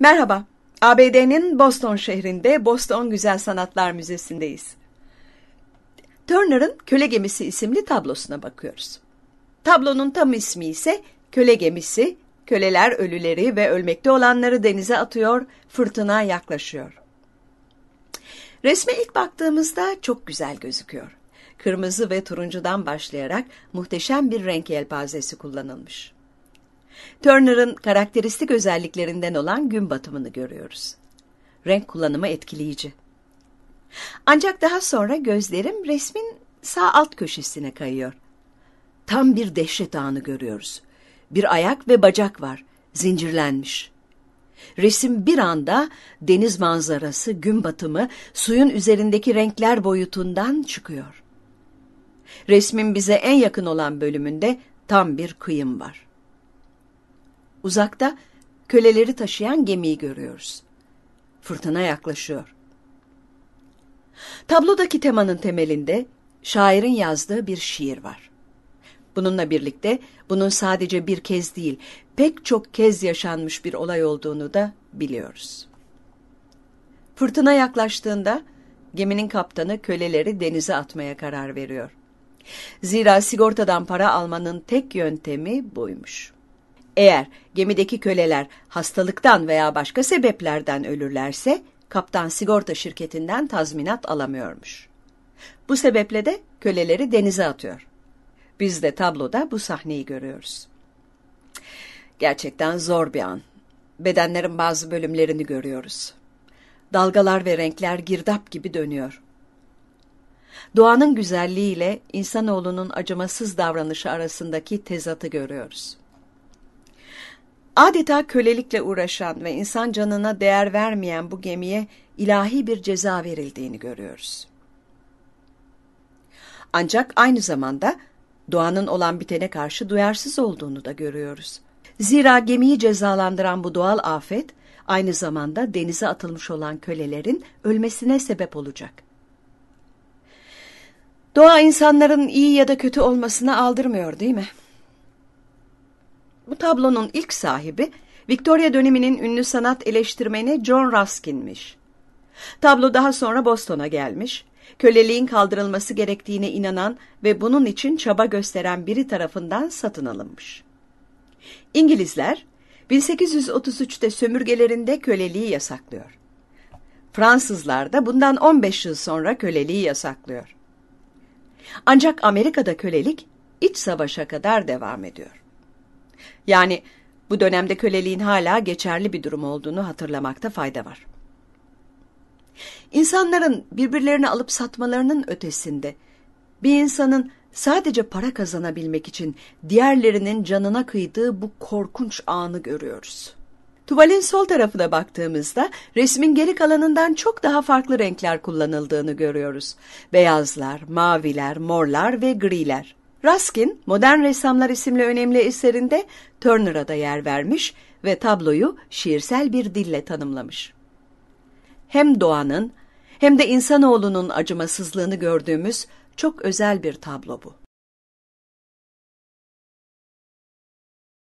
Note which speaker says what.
Speaker 1: Merhaba, ABD'nin Boston şehrinde Boston Güzel Sanatlar Müzesi'ndeyiz. Turner'ın Köle Gemisi isimli tablosuna bakıyoruz. Tablonun tam ismi ise Köle Gemisi, köleler ölüleri ve ölmekte olanları denize atıyor, fırtına yaklaşıyor. Resme ilk baktığımızda çok güzel gözüküyor. Kırmızı ve turuncudan başlayarak muhteşem bir renk yelpazesi kullanılmış. Turner'ın karakteristik özelliklerinden olan gün batımını görüyoruz. Renk kullanımı etkileyici. Ancak daha sonra gözlerim resmin sağ alt köşesine kayıyor. Tam bir dehşet anı görüyoruz. Bir ayak ve bacak var, zincirlenmiş. Resim bir anda deniz manzarası, gün batımı, suyun üzerindeki renkler boyutundan çıkıyor. Resmin bize en yakın olan bölümünde tam bir kıyım var. Uzakta köleleri taşıyan gemiyi görüyoruz. Fırtına yaklaşıyor. Tablodaki temanın temelinde şairin yazdığı bir şiir var. Bununla birlikte bunun sadece bir kez değil, pek çok kez yaşanmış bir olay olduğunu da biliyoruz. Fırtına yaklaştığında geminin kaptanı köleleri denize atmaya karar veriyor. Zira sigortadan para almanın tek yöntemi buymuş. Eğer gemideki köleler hastalıktan veya başka sebeplerden ölürlerse kaptan sigorta şirketinden tazminat alamıyormuş. Bu sebeple de köleleri denize atıyor. Biz de tabloda bu sahneyi görüyoruz. Gerçekten zor bir an. Bedenlerin bazı bölümlerini görüyoruz. Dalgalar ve renkler girdap gibi dönüyor. Doğanın güzelliğiyle insanoğlunun acımasız davranışı arasındaki tezatı görüyoruz. Adeta kölelikle uğraşan ve insan canına değer vermeyen bu gemiye ilahi bir ceza verildiğini görüyoruz. Ancak aynı zamanda doğanın olan bitene karşı duyarsız olduğunu da görüyoruz. Zira gemiyi cezalandıran bu doğal afet aynı zamanda denize atılmış olan kölelerin ölmesine sebep olacak. Doğa insanların iyi ya da kötü olmasına aldırmıyor değil mi? Bu tablonun ilk sahibi Victoria döneminin ünlü sanat eleştirmeni John Ruskin'miş. Tablo daha sonra Boston'a gelmiş, köleliğin kaldırılması gerektiğine inanan ve bunun için çaba gösteren biri tarafından satın alınmış. İngilizler 1833'te sömürgelerinde köleliği yasaklıyor. Fransızlar da bundan 15 yıl sonra köleliği yasaklıyor. Ancak Amerika'da kölelik iç savaşa kadar devam ediyor. Yani bu dönemde köleliğin hala geçerli bir durum olduğunu hatırlamakta fayda var. İnsanların birbirlerini alıp satmalarının ötesinde bir insanın sadece para kazanabilmek için diğerlerinin canına kıydığı bu korkunç anı görüyoruz. Tuvalin sol tarafına baktığımızda resmin geri kalanından çok daha farklı renkler kullanıldığını görüyoruz. Beyazlar, maviler, morlar ve griler. Ruskin, Modern Ressamlar isimli önemli eserinde Turner'a da yer vermiş ve tabloyu şiirsel bir dille tanımlamış. Hem doğanın hem de insanoğlunun acımasızlığını gördüğümüz çok özel bir tablo bu.